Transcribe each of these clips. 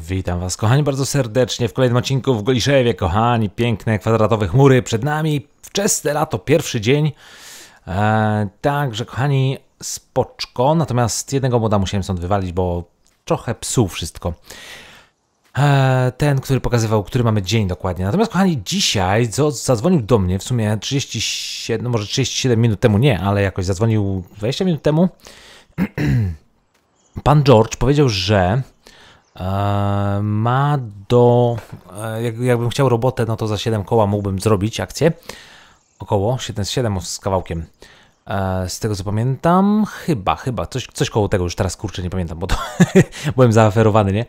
Witam Was, kochani, bardzo serdecznie w kolejnym odcinku w Goliszewie. Kochani, piękne kwadratowe chmury przed nami. Wczesne lato, pierwszy dzień. Eee, także, kochani, spoczko. Natomiast jednego moda musiałem stąd wywalić, bo trochę psuł wszystko. E, ten, który pokazywał, który mamy dzień dokładnie. Natomiast, kochani, dzisiaj zadzwonił do mnie w sumie 37, no może 37 minut temu nie, ale jakoś zadzwonił 20 minut temu. Pan George powiedział, że E, ma do, e, jak, jakbym chciał robotę, no to za 7 koła mógłbym zrobić akcję, około 7, 7 z kawałkiem. E, z tego co pamiętam, chyba, chyba, coś, coś koło tego, już teraz kurczę nie pamiętam, bo to byłem zaaferowany, nie?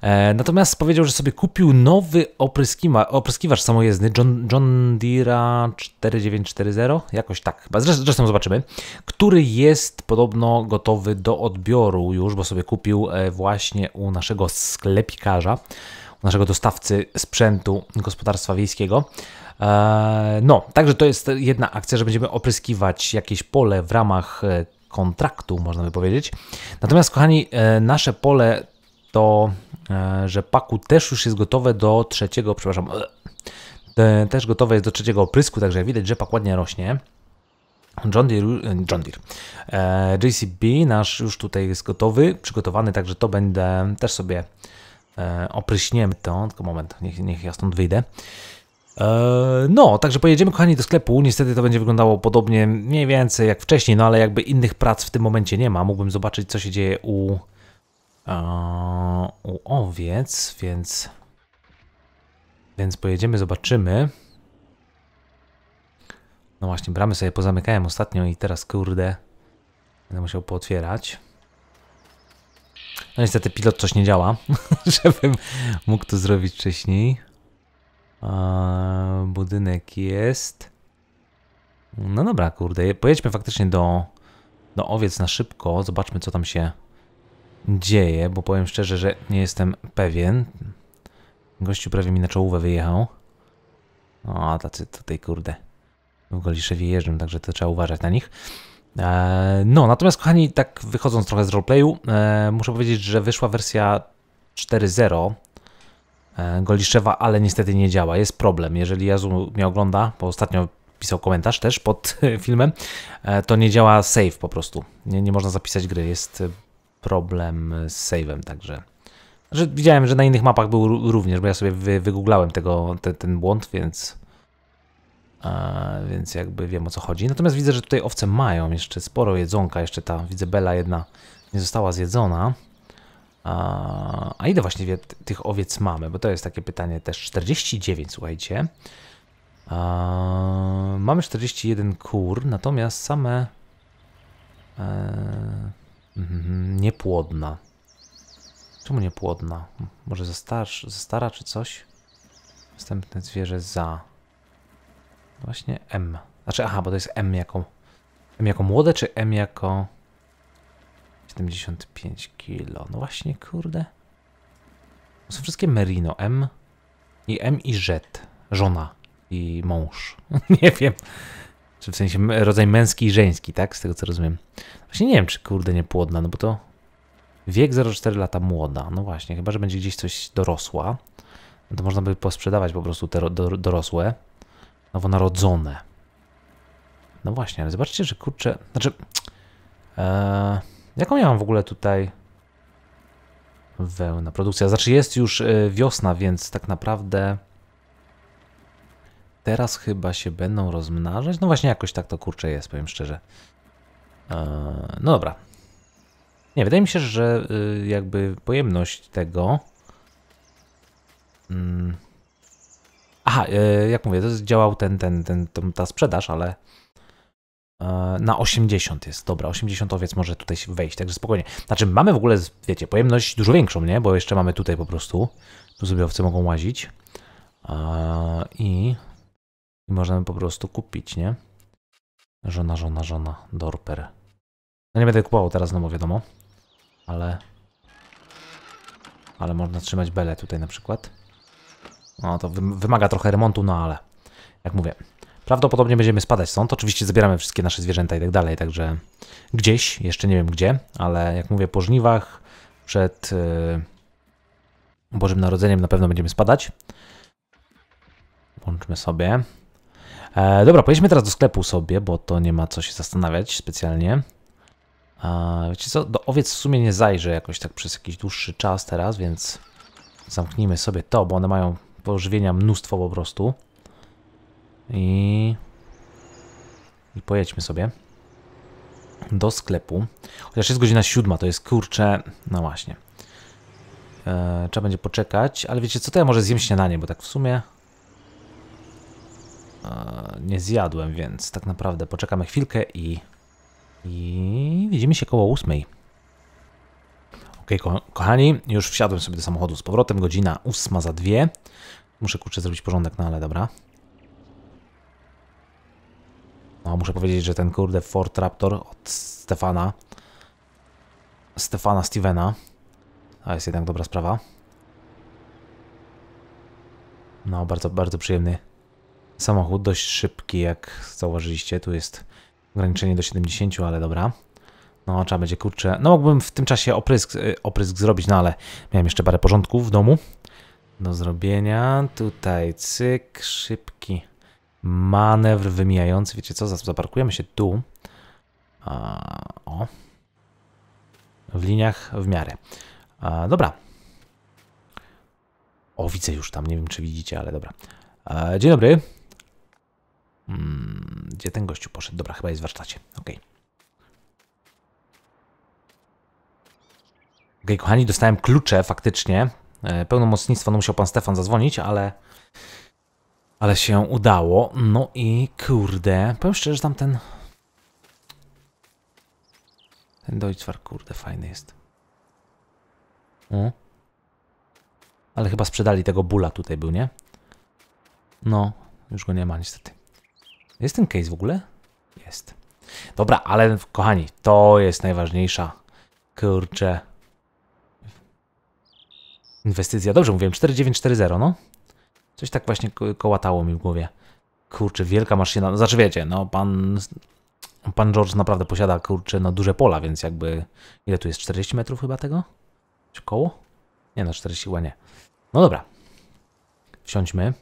E, natomiast powiedział, że sobie kupił nowy opryskiwa, opryskiwacz samojezdny John, John Deere 4940, jakoś tak, chyba, zresztą zobaczymy, który jest podobno gotowy do odbioru już, bo sobie kupił e, właśnie u naszego sklepikarza naszego dostawcy sprzętu gospodarstwa wiejskiego. E, no, także to jest jedna akcja, że będziemy opryskiwać jakieś pole w ramach e, kontraktu, można by powiedzieć. Natomiast, kochani, e, nasze pole to że paku też już jest gotowe do trzeciego, przepraszam, też gotowe jest do trzeciego oprysku, także widać, widać pak ładnie rośnie. John Deere, John Deere. JCB nasz już tutaj jest gotowy, przygotowany, także to będę też sobie E, opryśniemy to. Tylko moment, niech, niech ja stąd wyjdę. E, no, także pojedziemy, kochani, do sklepu. Niestety to będzie wyglądało podobnie mniej więcej jak wcześniej, no ale jakby innych prac w tym momencie nie ma. Mógłbym zobaczyć, co się dzieje u, e, u owiec, więc. Więc pojedziemy, zobaczymy. No właśnie, bramy sobie pozamykałem ostatnio i teraz, kurde, będę musiał pootwierać. No niestety pilot coś nie działa, żebym mógł to zrobić wcześniej. Eee, budynek jest. No dobra, kurde. Pojedźmy faktycznie do, do owiec na szybko. Zobaczmy, co tam się dzieje, bo powiem szczerze, że nie jestem pewien. Gościu prawie mi na czołówę wyjechał. O, tacy tutaj, kurde. W Goliszewie jeżdżą, także to trzeba uważać na nich. E, no, natomiast kochani, tak wychodząc trochę z roleplayu, e, muszę powiedzieć, że wyszła wersja 4.0 e, Goliszewa, ale niestety nie działa. Jest problem. Jeżeli Jazu mnie ogląda, bo ostatnio pisał komentarz też pod filmem, to nie działa save po prostu. Nie, nie można zapisać gry. Jest problem z save'em, także... widziałem, że na innych mapach był również, bo ja sobie wygooglałem tego, ten, ten błąd, więc więc jakby wiem o co chodzi. Natomiast widzę, że tutaj owce mają jeszcze sporo jedzonka, jeszcze ta, widzę Bela jedna nie została zjedzona. A, a ile właśnie tych owiec mamy? Bo to jest takie pytanie też. 49, słuchajcie. A, mamy 41 kur, natomiast same e, mhm, niepłodna. Czemu niepłodna? Może za, star, za stara czy coś? Następne zwierzę za. Właśnie M. Znaczy, aha, bo to jest M jako... M jako młode, czy M jako... 75 kilo. No właśnie, kurde. To są wszystkie merino. M i M i Z. Żona i mąż. nie wiem. Czy w sensie rodzaj męski i żeński, tak? Z tego co rozumiem. Właśnie nie wiem, czy kurde niepłodna, no bo to wiek 0,4 lata młoda. No właśnie, chyba, że będzie gdzieś coś dorosła. No to można by posprzedawać po prostu te do, dorosłe nowonarodzone. No właśnie, ale zobaczcie, że kurczę... Znaczy... E, jaką miałam w ogóle tutaj wełna produkcja? Znaczy jest już e, wiosna, więc tak naprawdę... Teraz chyba się będą rozmnażać. No właśnie jakoś tak to kurczę jest, powiem szczerze. E, no dobra. Nie, wydaje mi się, że e, jakby pojemność tego... Mm, Aha, e, jak mówię, to jest, działał ten, ten, ten, ta sprzedaż, ale e, na 80 jest, dobra, 80 owiec może tutaj wejść, także spokojnie. Znaczy mamy w ogóle, wiecie, pojemność dużo większą, nie? Bo jeszcze mamy tutaj po prostu, tu sobie owce mogą łazić i, i możemy po prostu kupić, nie? Żona, żona, żona, dorper. No nie będę kupował teraz, no bo wiadomo, ale ale można trzymać belę tutaj na przykład. No to wymaga trochę remontu, no ale jak mówię, prawdopodobnie będziemy spadać stąd. Oczywiście zabieramy wszystkie nasze zwierzęta i tak dalej, także gdzieś, jeszcze nie wiem gdzie, ale jak mówię, po żniwach, przed yy, Bożym Narodzeniem na pewno będziemy spadać. Włączmy sobie. E, dobra, pojedźmy teraz do sklepu sobie, bo to nie ma co się zastanawiać specjalnie. E, wiecie co, do owiec w sumie nie zajrzę jakoś tak przez jakiś dłuższy czas teraz, więc zamknijmy sobie to, bo one mają pożywienia mnóstwo po prostu. I... I pojedźmy sobie do sklepu. Chociaż jest godzina siódma, to jest kurcze... No właśnie. Eee, trzeba będzie poczekać, ale wiecie co, to ja może zjem śniadanie, bo tak w sumie... Eee, nie zjadłem, więc tak naprawdę poczekamy chwilkę i... I widzimy się koło ósmej ko kochani, już wsiadłem sobie do samochodu z powrotem, godzina 8 za dwie. Muszę kurczę zrobić porządek, no ale dobra. No, muszę powiedzieć, że ten kurde Ford Raptor od Stefana, Stefana Stevena, a jest jednak dobra sprawa. No, bardzo, bardzo przyjemny samochód, dość szybki, jak zauważyliście. Tu jest ograniczenie do 70, ale dobra. No, trzeba będzie, kurczę... No, mógłbym w tym czasie oprysk, y, oprysk zrobić, no ale miałem jeszcze parę porządków w domu do zrobienia. Tutaj cyk, szybki manewr wymijający. Wiecie co, zaparkujemy się tu. A, o. W liniach w miarę. A, dobra. O, widzę już tam, nie wiem czy widzicie, ale dobra. A, dzień dobry. Hmm, gdzie ten gościu poszedł? Dobra, chyba jest w warsztacie. Okej. Okay. Okej, kochani, dostałem klucze faktycznie. E, pełnomocnictwo, no musiał pan Stefan zadzwonić, ale... Ale się udało. No i kurde, powiem szczerze, że tamten... Ten Deutschwar, kurde, fajny jest. O. Ale chyba sprzedali tego bula tutaj był, nie? No, już go nie ma niestety. Jest ten case w ogóle? Jest. Dobra, ale kochani, to jest najważniejsza. Kurcze, Inwestycja, dobrze mówiłem, 4940, no. Coś tak właśnie kołatało mi w głowie. Kurczę, wielka maszyna, no, znaczy wiecie, no pan... Pan George naprawdę posiada, kurczę, no duże pola, więc jakby... Ile tu jest? 40 metrów chyba tego? Czy koło? Nie no, 40 chyba nie. No dobra. Wsiądźmy.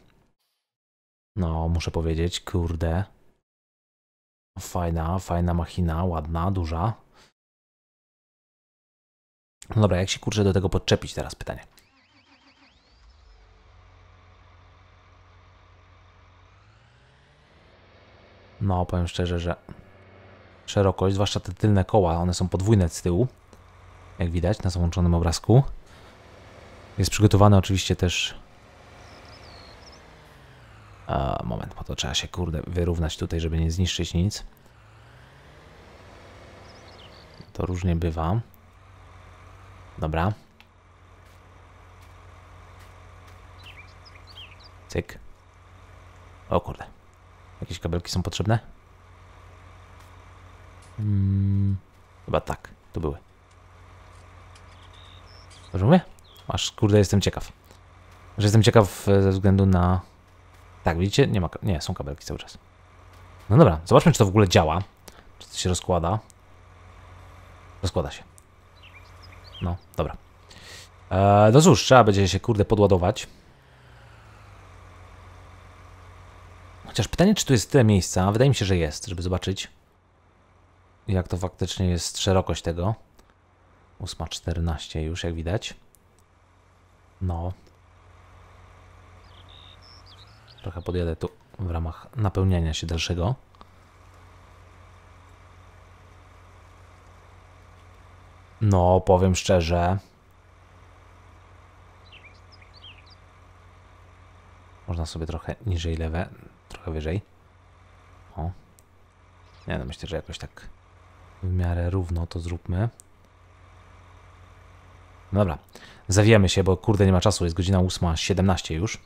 No, muszę powiedzieć, kurde. Fajna, fajna machina, ładna, duża. No dobra, jak się kurczę do tego podczepić teraz pytanie. No, powiem szczerze, że szerokość, zwłaszcza te tylne koła, one są podwójne z tyłu, jak widać na załączonym obrazku. Jest przygotowane oczywiście też... A, moment, po to trzeba się, kurde, wyrównać tutaj, żeby nie zniszczyć nic. To różnie bywa. Dobra. Cyk. O kurde. Jakieś kabelki są potrzebne? Hmm, chyba tak, to były. Dobrze mówię? Aż kurde jestem ciekaw. Że jestem ciekaw e, ze względu na... Tak, widzicie? Nie, ma... Nie, są kabelki cały czas. No dobra, zobaczmy czy to w ogóle działa. Czy to się rozkłada. Rozkłada się. No, dobra. Eee, no cóż, trzeba będzie się kurde podładować. Chociaż pytanie, czy tu jest tyle miejsca. Wydaje mi się, że jest, żeby zobaczyć, jak to faktycznie jest szerokość tego. 8.14 już, jak widać. No. Trochę podjadę tu w ramach napełniania się dalszego. No, powiem szczerze. Można sobie trochę niżej lewe trochę wyżej. O. Nie no, myślę, że jakoś tak w miarę równo to zróbmy. No dobra, zawiemy się, bo kurde nie ma czasu, jest godzina 8.17 już.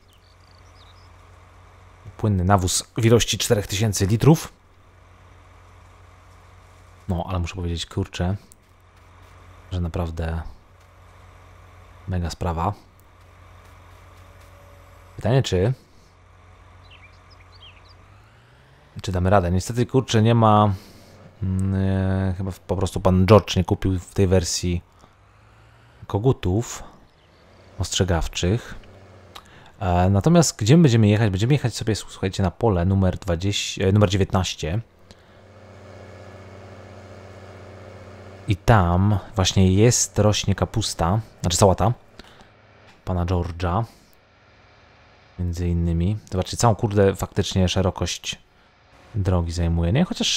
Płynny nawóz w ilości 4000 litrów. No, ale muszę powiedzieć, kurczę, że naprawdę mega sprawa. Pytanie, czy Czy damy radę? Niestety, kurczę, nie ma... Nie, mm, chyba po prostu pan George nie kupił w tej wersji kogutów ostrzegawczych. E, natomiast gdzie będziemy jechać? Będziemy jechać sobie, słuchajcie, na pole numer, 20, e, numer 19. I tam właśnie jest, rośnie kapusta, znaczy sałata pana George'a. Między innymi. Zobaczcie, całą kurde faktycznie szerokość drogi zajmuje, nie? Chociaż,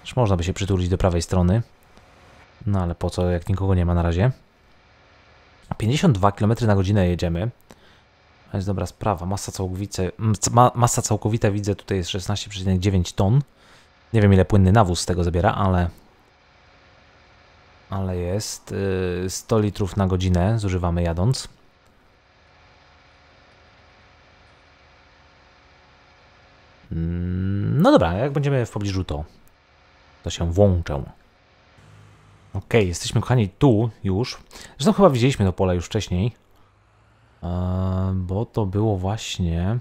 chociaż można by się przytulić do prawej strony. No ale po co, jak nikogo nie ma na razie. 52 km na godzinę jedziemy. To jest dobra sprawa. Masa całkowita, masa całkowita widzę tutaj jest 16,9 ton. Nie wiem ile płynny nawóz z tego zabiera, ale ale jest. 100 y, litrów na godzinę zużywamy jadąc. Mm, no dobra, jak będziemy w pobliżu, to, to się włączę. Ok, jesteśmy kochani tu już. Zresztą chyba widzieliśmy to pole już wcześniej. Eee, bo to było właśnie...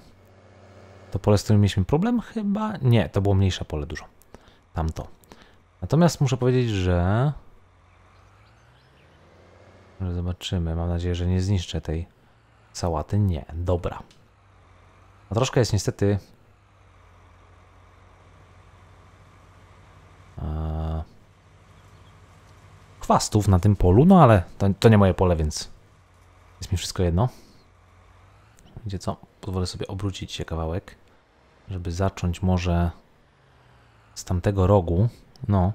To pole, z którym mieliśmy problem chyba? Nie, to było mniejsze pole dużo. Tamto. Natomiast muszę powiedzieć, że... Zobaczymy. Mam nadzieję, że nie zniszczę tej sałaty. Nie, dobra. A troszkę jest niestety chwastów e, na tym polu, no ale to, to nie moje pole, więc jest mi wszystko jedno. Gdzie co? Pozwolę sobie obrócić się kawałek, żeby zacząć może z tamtego rogu. No,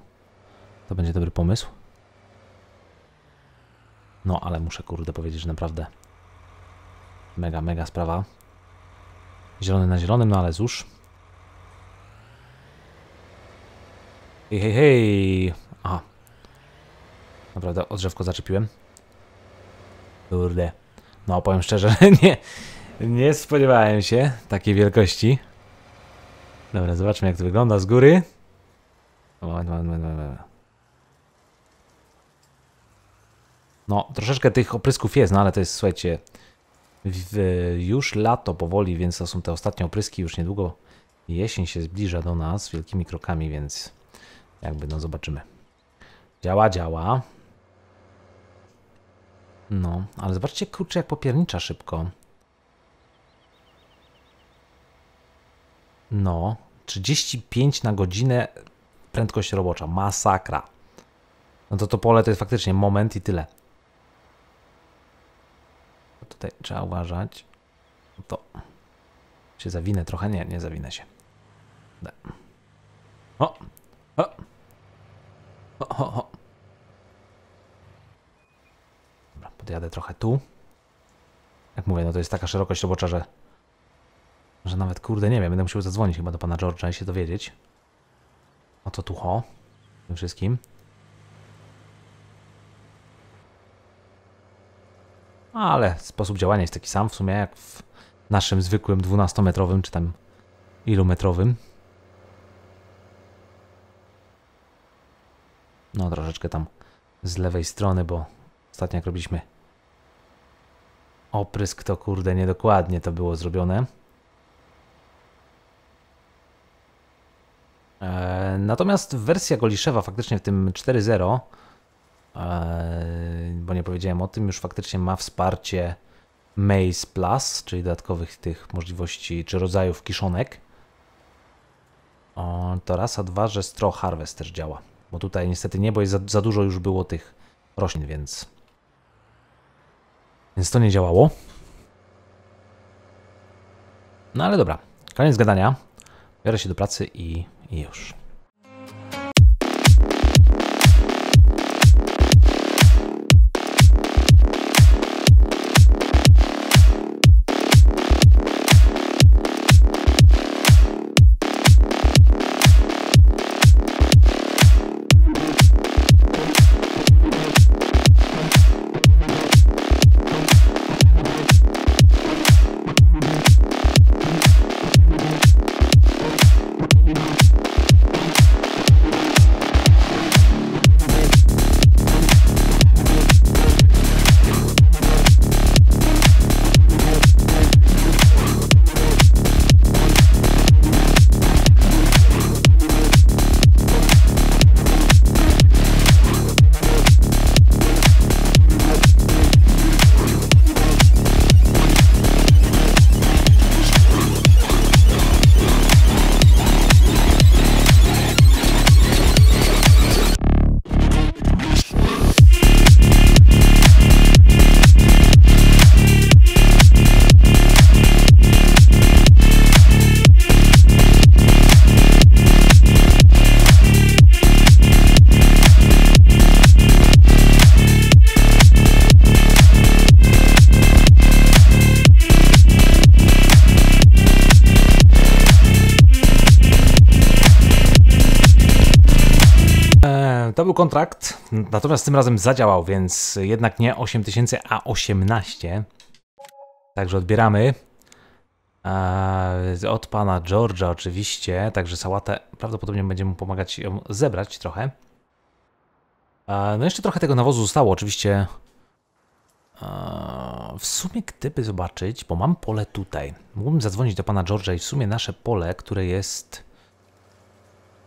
to będzie dobry pomysł. No, ale muszę kurde powiedzieć, że naprawdę mega, mega sprawa. Zielony na zielonym, no ale cóż. Hej, hej, hej. Aha. Naprawdę, odrzewko zaczepiłem. Kurde. No, powiem szczerze, nie, nie spodziewałem się takiej wielkości. Dobra, zobaczmy jak to wygląda z góry. Moment, no, moment, no, no, moment, moment. No, troszeczkę tych oprysków jest, no ale to jest, słuchajcie, w, już lato powoli, więc to są te ostatnie opryski, już niedługo jesień się zbliża do nas wielkimi krokami, więc jakby, no zobaczymy. Działa, działa. No, ale zobaczcie, kurczę, jak popiernicza szybko. No, 35 na godzinę prędkość robocza. Masakra. No to to pole to jest faktycznie moment i tyle. Tutaj trzeba uważać. To się zawinę trochę. Nie, nie zawinę się. O, Ho, ho, Dobra, podjadę trochę tu. Jak mówię, no to jest taka szerokość robocza, że... Że nawet, kurde, nie wiem, będę musiał zadzwonić chyba do pana George'a i się dowiedzieć. O co tu ho? Tym wszystkim. Ale sposób działania jest taki sam w sumie, jak w naszym zwykłym 12-metrowym, czy tam ilumetrowym troszeczkę tam z lewej strony, bo ostatnio jak robiliśmy oprysk, to kurde niedokładnie to było zrobione. E, natomiast wersja Goliszewa faktycznie w tym 4.0, e, bo nie powiedziałem o tym, już faktycznie ma wsparcie Maze Plus, czyli dodatkowych tych możliwości czy rodzajów kiszonek. O, to raz, a dwa, że Straw Harvest też działa. Bo tutaj niestety nie, bo jest za, za dużo już było tych roślin, więc... Więc to nie działało. No ale dobra, koniec gadania. Biorę się do pracy i, i już. To był kontrakt, natomiast tym razem zadziałał, więc jednak nie 8000, a 18. Także odbieramy. Eee, od pana George'a oczywiście, także sałatę prawdopodobnie będziemy mu pomagać ją zebrać trochę. Eee, no jeszcze trochę tego nawozu zostało, oczywiście. Eee, w sumie gdyby zobaczyć, bo mam pole tutaj. Mógłbym zadzwonić do pana George'a i w sumie nasze pole, które jest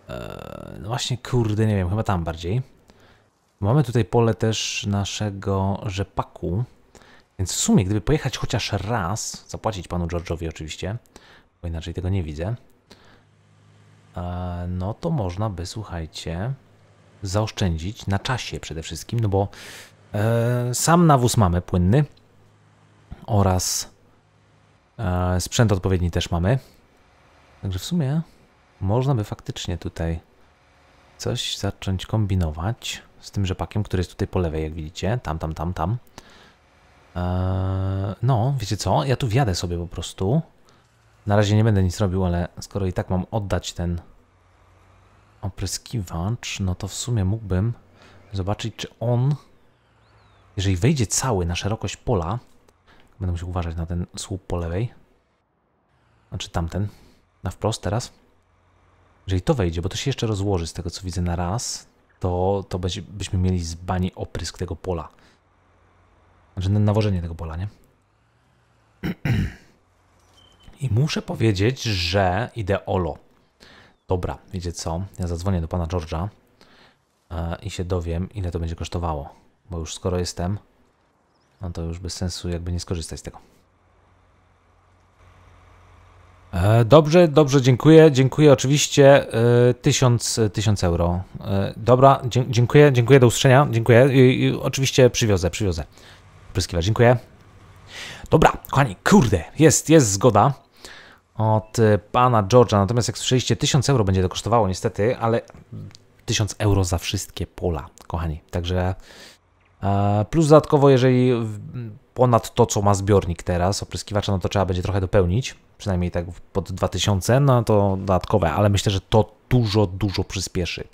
E, no właśnie, kurde, nie wiem, chyba tam bardziej. Mamy tutaj pole też naszego rzepaku, więc w sumie, gdyby pojechać chociaż raz, zapłacić panu George'owi oczywiście, bo inaczej tego nie widzę, e, no to można by, słuchajcie, zaoszczędzić na czasie przede wszystkim, no bo e, sam nawóz mamy płynny oraz sprzęt odpowiedni też mamy. Także w sumie można by faktycznie tutaj coś zacząć kombinować z tym rzepakiem, który jest tutaj po lewej, jak widzicie. Tam, tam, tam, tam. Eee, no, wiecie co? Ja tu wjadę sobie po prostu. Na razie nie będę nic robił, ale skoro i tak mam oddać ten opryskiwacz, no to w sumie mógłbym zobaczyć, czy on, jeżeli wejdzie cały na szerokość pola, będę musiał uważać na ten słup po lewej, znaczy tamten, na wprost teraz, jeżeli to wejdzie, bo to się jeszcze rozłoży z tego co widzę na raz, to, to byśmy mieli z bani oprysk tego pola. Znaczy nawożenie tego pola, nie? I muszę powiedzieć, że idę olo. Dobra, wiecie co? Ja zadzwonię do pana George'a e, i się dowiem, ile to będzie kosztowało. Bo już skoro jestem, no to już bez sensu jakby nie skorzystać z tego. E, dobrze, dobrze, dziękuję. Dziękuję oczywiście. E, tysiąc, tysiąc euro. E, dobra, dziękuję, dziękuję, do usłyszenia. Dziękuję. I, i oczywiście przywiozę, przywiozę. Pryskiwa, dziękuję. Dobra, kochani, kurde, jest, jest zgoda od pana George'a. Natomiast jak słyszeliście, 1000 euro będzie to kosztowało niestety, ale 1000 euro za wszystkie pola, kochani. Także plus dodatkowo, jeżeli ponad to, co ma zbiornik teraz opryskiwacza, no to trzeba będzie trochę dopełnić przynajmniej tak pod 2000, no to dodatkowe, ale myślę, że to dużo, dużo przyspieszy.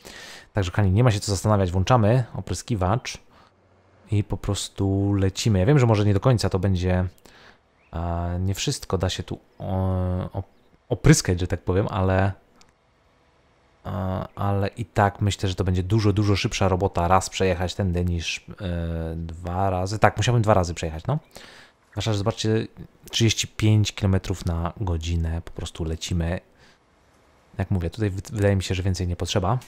Także kochani, nie ma się co zastanawiać, włączamy opryskiwacz i po prostu lecimy. Ja wiem, że może nie do końca to będzie, nie wszystko da się tu opryskać, że tak powiem, ale ale i tak myślę, że to będzie dużo, dużo szybsza robota raz przejechać tędy niż e, dwa razy. Tak, musiałbym dwa razy przejechać, no. Zwłaszcza, że zobaczcie, 35 km na godzinę po prostu lecimy. Jak mówię, tutaj wydaje mi się, że więcej nie potrzeba.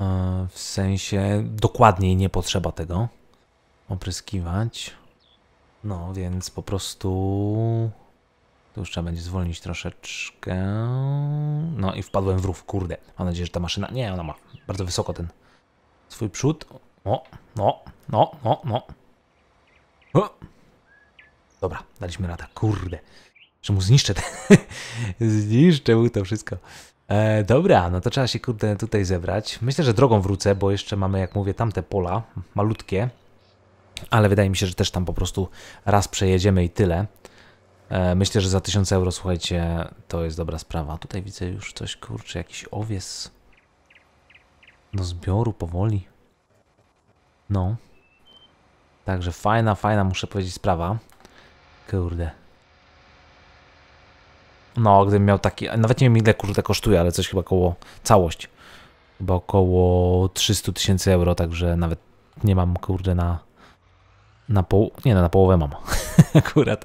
E, w sensie dokładniej nie potrzeba tego opryskiwać. No, więc po prostu... Tu już trzeba będzie zwolnić troszeczkę. No i wpadłem w rów, kurde. Mam nadzieję, że ta maszyna... Nie, ona ma bardzo wysoko ten swój przód. O, no, no, no, no. O! Dobra, daliśmy radę. Kurde. Że mu zniszczę te... zniszczę mu to wszystko. E, dobra, no to trzeba się kurde tutaj zebrać. Myślę, że drogą wrócę, bo jeszcze mamy, jak mówię, tamte pola, malutkie. Ale wydaje mi się, że też tam po prostu raz przejedziemy i tyle. E, myślę, że za 1000 euro, słuchajcie, to jest dobra sprawa. Tutaj widzę już coś, kurczę, jakiś owies do zbioru powoli. No. Także fajna, fajna, muszę powiedzieć, sprawa. Kurde. No, gdybym miał taki... Nawet nie wiem ile kurde kosztuje, ale coś chyba koło... Całość. Chyba około 300 tysięcy euro, także nawet nie mam kurde na... Na poł... Nie no, na połowę mam. Akurat.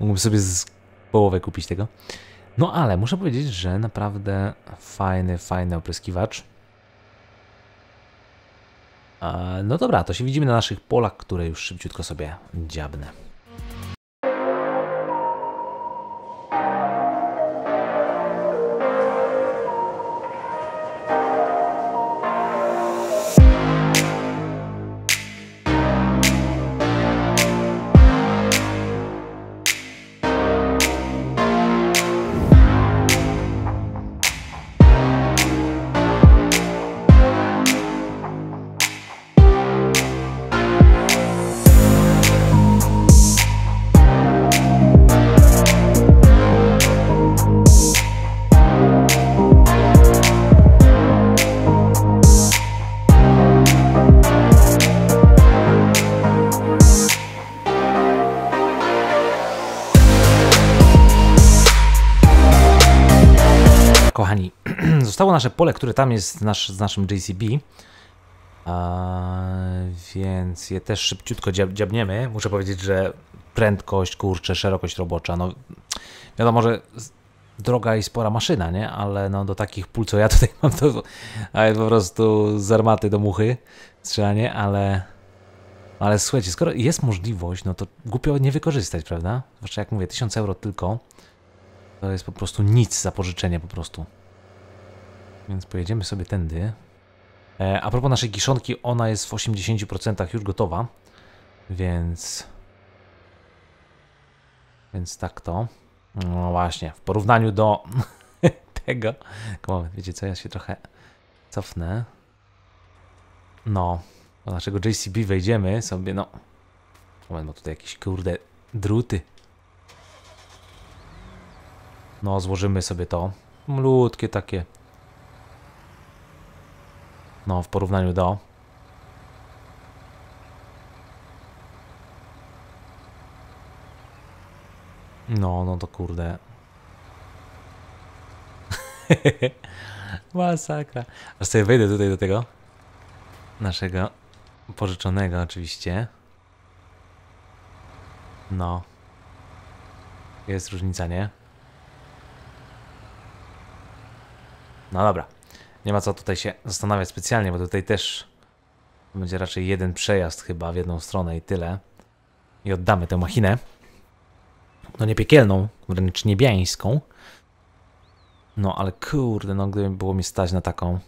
Mógłbym sobie z połowę kupić tego. No ale muszę powiedzieć, że naprawdę fajny, fajny opryskiwacz. No dobra, to się widzimy na naszych polach, które już szybciutko sobie dziabnę. zostało nasze pole, które tam jest nasz, z naszym JCB. A, więc je też szybciutko dziab dziabniemy. Muszę powiedzieć, że prędkość, kurczę, szerokość robocza, no wiadomo, że droga i spora maszyna, nie? Ale no do takich pól, co ja tutaj mam, to ale po prostu z armaty do muchy strzelanie, ale... Ale słuchajcie, skoro jest możliwość, no to głupio nie wykorzystać, prawda? Zwłaszcza jak mówię, 1000 euro tylko, to jest po prostu nic za pożyczenie po prostu więc pojedziemy sobie tędy. E, a propos naszej kiszonki, ona jest w 80% już gotowa, więc... Więc tak to. No właśnie, w porównaniu do tego... Moment, wiecie co, ja się trochę cofnę. No, do naszego JCB wejdziemy sobie, no. Moment, bo tutaj jakieś kurde druty. No, złożymy sobie to. Mlutkie takie no, w porównaniu do... No, no to kurde. Masakra. Aż sobie wejdę tutaj do tego naszego pożyczonego oczywiście. No. Jest różnica, nie? No dobra. Nie ma co tutaj się zastanawiać specjalnie, bo tutaj też będzie raczej jeden przejazd chyba w jedną stronę i tyle. I oddamy tę machinę. No nie piekielną, wręcz niebiańską. No ale kurde, no gdyby było mi stać na taką.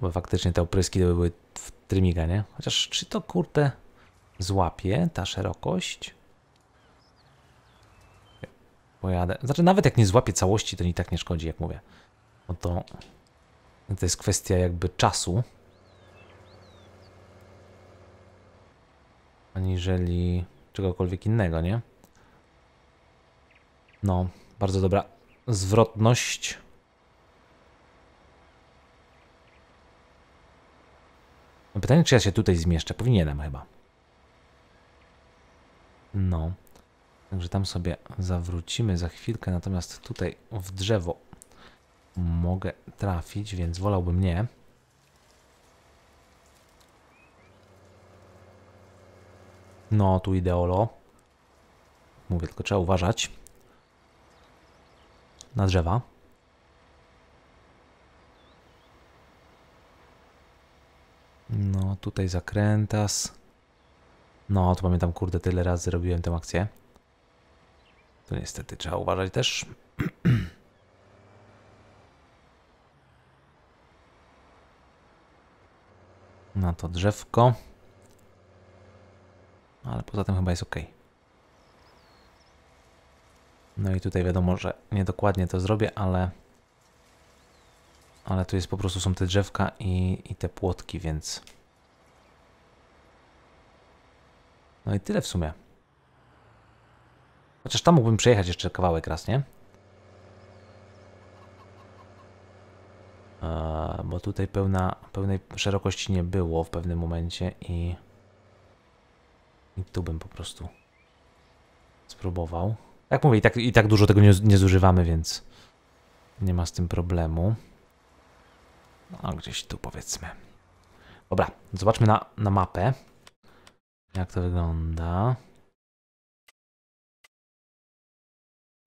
Bo faktycznie te opryski to by były w trymiga, nie? Chociaż czy to kurde złapie ta szerokość? Pojadę. Znaczy nawet jak nie złapie całości, to i tak nie szkodzi, jak mówię. No to to jest kwestia jakby czasu. Aniżeli czegokolwiek innego, nie? No, bardzo dobra zwrotność. No pytanie, czy ja się tutaj zmieszczę? Powinienem chyba. No. Także tam sobie zawrócimy za chwilkę, natomiast tutaj w drzewo mogę trafić, więc wolałbym nie. No, tu ideolo. Mówię, tylko trzeba uważać. Na drzewa. No, tutaj zakrętas. No, tu pamiętam, kurde, tyle razy robiłem tę akcję. Tu niestety trzeba uważać też. na to drzewko. Ale poza tym chyba jest ok. No i tutaj wiadomo, że niedokładnie to zrobię, ale ale tu jest po prostu są te drzewka i, i te płotki, więc no i tyle w sumie. Chociaż tam mógłbym przejechać jeszcze kawałek raz, nie? bo tutaj pełna, pełnej szerokości nie było w pewnym momencie i, i tu bym po prostu spróbował. Jak mówię, i tak, i tak dużo tego nie, nie zużywamy, więc nie ma z tym problemu. No, gdzieś tu powiedzmy. Dobra, zobaczmy na, na mapę. Jak to wygląda.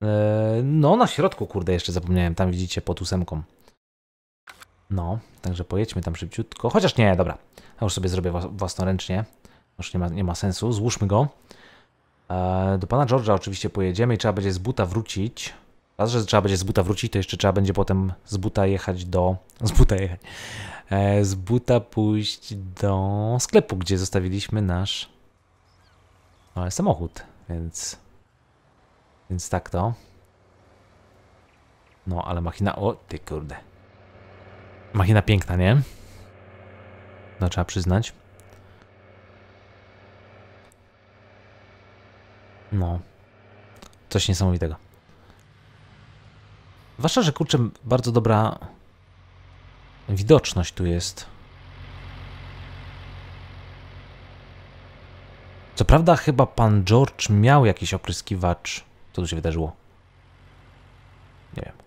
E, no, na środku, kurde, jeszcze zapomniałem. Tam widzicie pod ósemką. No, także pojedźmy tam szybciutko. Chociaż nie, dobra. Ja już sobie zrobię własnoręcznie. Już nie ma, nie ma sensu. Złóżmy go. E, do pana George'a oczywiście pojedziemy i trzeba będzie z buta wrócić. Raz, że trzeba będzie z buta wrócić, to jeszcze trzeba będzie potem z buta jechać do... Z buta jechać. E, z buta pójść do sklepu, gdzie zostawiliśmy nasz no, samochód, więc... Więc tak to. No, ale machina... O, ty kurde. Machina piękna, nie? No trzeba przyznać. No. Coś niesamowitego. Zwłaszcza, że kurczę, bardzo dobra widoczność tu jest. Co prawda chyba pan George miał jakiś opryskiwacz. Co tu się wydarzyło? Nie wiem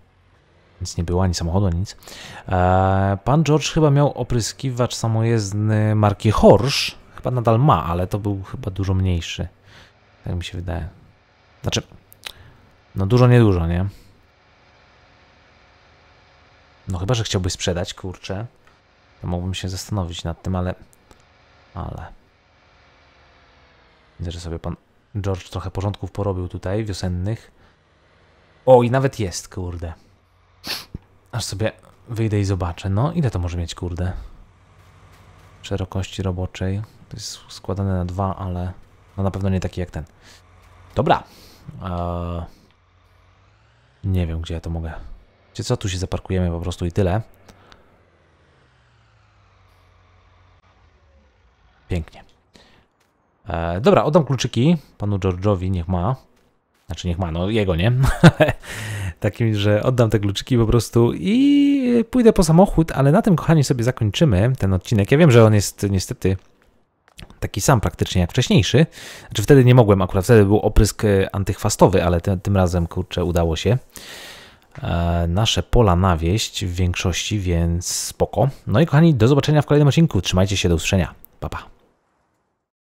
nic nie było, ani samochodu, ani nic. Eee, pan George chyba miał opryskiwacz samojezdny marki Horsch. Chyba nadal ma, ale to był chyba dużo mniejszy. Tak mi się wydaje. Znaczy, no dużo, niedużo, nie? No chyba, że chciałby sprzedać, kurczę. To mógłbym się zastanowić nad tym, ale... Ale... Widzę, że sobie pan George trochę porządków porobił tutaj, wiosennych. O, i nawet jest, kurde. Aż sobie wyjdę i zobaczę. No, ile to może mieć, kurde? Szerokości roboczej. To jest składane na dwa, ale no na pewno nie taki jak ten. Dobra. Eee... Nie wiem, gdzie ja to mogę. Wiecie co? Tu się zaparkujemy po prostu i tyle. Pięknie. Eee, dobra, oddam kluczyki panu George'owi, niech ma. Znaczy niech ma, no jego, nie? Takim, że oddam te kluczyki po prostu i pójdę po samochód, ale na tym, kochani, sobie zakończymy ten odcinek. Ja wiem, że on jest niestety taki sam praktycznie jak wcześniejszy. Znaczy wtedy nie mogłem, akurat wtedy był oprysk e, antychwastowy, ale tym, tym razem, kurczę, udało się e, nasze pola nawieść w większości, więc spoko. No i kochani, do zobaczenia w kolejnym odcinku. Trzymajcie się, do usłyszenia. Pa, pa.